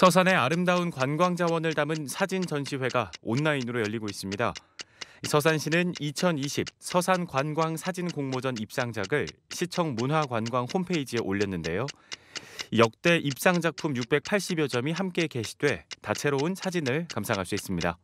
서산의 아름다운 관광 자원을 담은 사진 전시회가 온라인으로 열리고 있습니다. 서산시는 2020 서산 관광 사진 공모전 입상작을 시청 문화관광 홈페이지에 올렸는데요. 역대 입상작품 680여 점이 함께 게시돼 다채로운 사진을 감상할 수 있습니다.